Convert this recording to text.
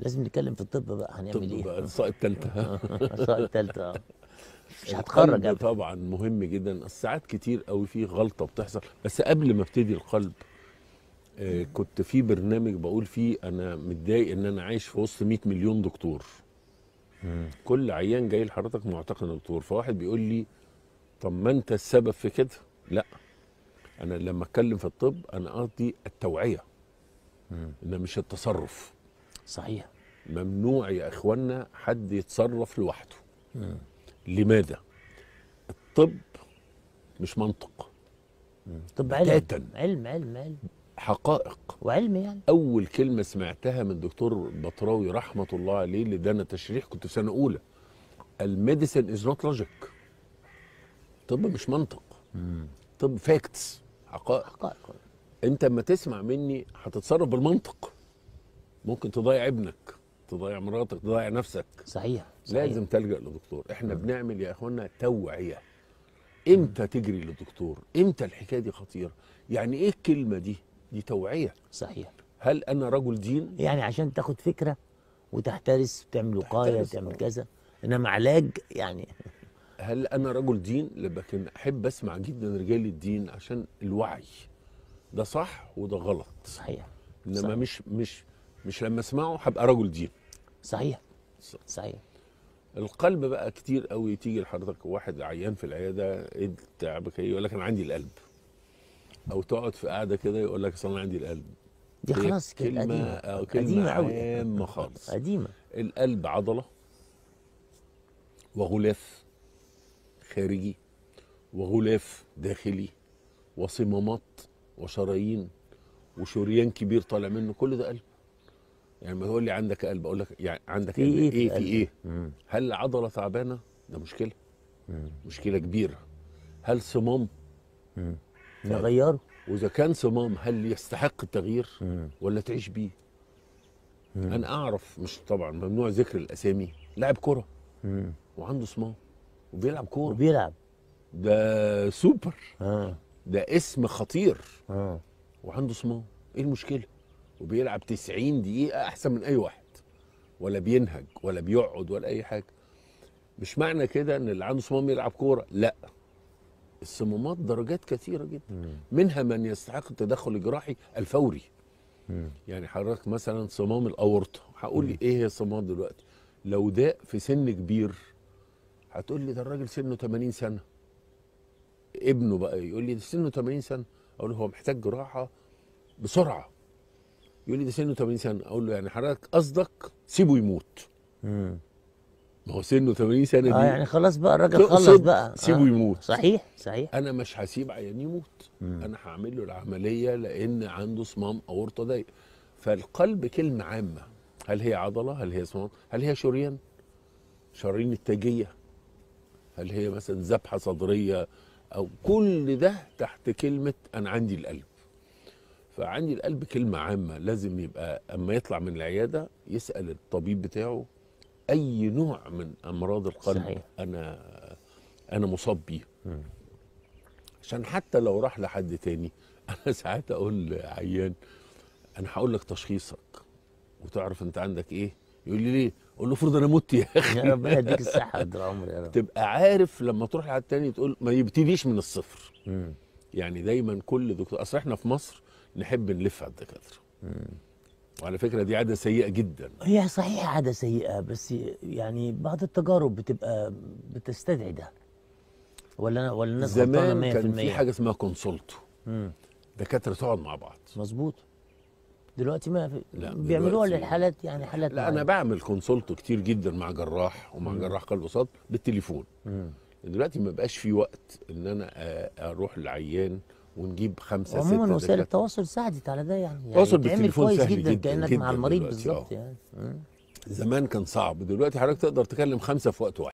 لازم نتكلم في الطب بقى هنعمل ايه؟ بقى الثالثه الصائب الثالثه مش هتخرج قبل. طبعا مهم جدا الساعات كتير قوي في غلطه بتحصل بس قبل ما ابتدي القلب آه كنت في برنامج بقول فيه انا متضايق ان انا عايش في وسط 100 مليون دكتور كل عيان جاي لحضرتك معتقد دكتور فواحد بيقول لي طب ما انت السبب في كده لا انا لما اتكلم في الطب انا قصدي التوعيه مم. مش التصرف صحيح ممنوع يا اخوانا حد يتصرف لوحده م. لماذا الطب مش منطق طب علم. علم علم علم علم حقائق وعلم يعني اول كلمه سمعتها من دكتور بطراوي رحمه الله عليه اللي ادانا تشريح كنت في سنه اولى الميديسن از نوت لوجيك طب مش منطق مم. طب فاكتس حقائق حقائق انت اما تسمع مني هتتصرف بالمنطق ممكن تضيع ابنك تضيع مراتك تضيع نفسك صحيح, صحيح. لازم تلجا لدكتور احنا نعم. بنعمل يا اخوانا توعيه امتى تجري للدكتور امتى الحكايه دي خطيره يعني ايه الكلمه دي دي توعيه صحيح هل انا رجل دين يعني عشان تاخد فكره وتحترس وتعمل وقايه وتعمل آه. كذا انما علاج يعني هل انا رجل دين لكن احب اسمع جدا رجال الدين عشان الوعي ده صح وده غلط صحيح انما صحيح. مش مش مش لما اسمعه هبقى رجل دين صحيح صحيح القلب بقى كتير قوي تيجي لحضرتك واحد عيان في العياده ايه تعبك ايه يقول لك انا عندي القلب او تقعد في قاعده كده يقول لك اصل انا عندي القلب دي إيه؟ خلاص كلمه قديمه قديمة كلمه عامه خالص قديمه القلب عضله وغلاف خارجي وغلاف داخلي وصمامات وشرايين وشريان كبير طالع منه كل ده قلب يعني ما يقول لي عندك قلب اقول لك يعني عندك في قلب ايه في ايه, في إيه؟ هل العضله تعبانه ده مشكله مم. مشكله كبيره هل صمام نغيره واذا كان صمام هل يستحق التغيير مم. ولا تعيش بيه مم. انا اعرف مش طبعا ممنوع ذكر الاسامي لاعب كره وعنده صمام وبيلعب كوره وبيلعب ده سوبر آه. ده اسم خطير آه. وعنده صمام ايه المشكله وبيلعب 90 دقيقه احسن من اي واحد ولا بينهج ولا بيقعد ولا اي حاجه مش معنى كده ان اللي عنده صمام يلعب كوره لا الصمامات درجات كثيره جدا منها من يستحق التدخل الجراحي الفوري يعني حضرتك مثلا صمام الاورطه هقول لي ايه هي الصمامات دلوقتي لو داء في سن كبير هتقول لي ده الراجل سنه 80 سنه ابنه بقى يقول لي ده سنه 80 سنه اقول له هو محتاج جراحه بسرعه يقول لي ده سنه 80 سنه اقول له يعني حضرتك قصدك سيبه يموت امم ما هو سنه 80 سنه دي اه يعني خلاص بقى الراجل خلص بقى آه، سيبه آه. يموت صحيح صحيح انا مش هسيب عيان يموت مم. انا هعمل له العمليه لان عنده صمام اورطه ضيق فالقلب كلمه عامه هل هي عضله هل هي صمام هل هي شريان شرايين التاجيه هل هي مثلا ذبحه صدريه او كل ده تحت كلمه انا عندي القلب فعندي القلب كلمة عامة لازم يبقى أما يطلع من العيادة يسأل الطبيب بتاعه أي نوع من أمراض القلب صحيح. أنا أنا مصاب بيه عشان حتى لو راح لحد تاني أنا ساعات أقول لعيان أنا هقول لك تشخيصك وتعرف أنت عندك إيه يقول لي ليه؟ اقول له افرض انا مت يا اخي يا ربنا يديك الصحه عمري يا رب تبقى عارف لما تروح على التاني تقول ما يبتديش من الصفر مم. يعني دايما كل دكتور اصل احنا في مصر نحب نلف على الدكاتره وعلى فكره دي عاده سيئه جدا هي صحيح عاده سيئه بس يعني بعض التجارب بتبقى بتستدعي ده ولا انا ولا الناس زمان كان في حاجه اسمها كونسولتو دكاتره تقعد مع بعض مظبوط دلوقتي ما في لا بيعملوها للحالات يعني حالات لا معين. انا بعمل كونسولتو كتير جدا مع جراح ومع مم. جراح قلب وصدر بالتليفون مم. دلوقتي ما بقاش في وقت ان انا اروح للعيان ونجيب خمسة ستة عموما وسائل التواصل ساعدت على ده يعني التواصل يعني بالتليفون كويس سهل جدا, جداً كأنك مع المريض بالظبط آه. يعني زمان كان صعب دلوقتي حضرتك تقدر تكلم خمسة في وقت واحد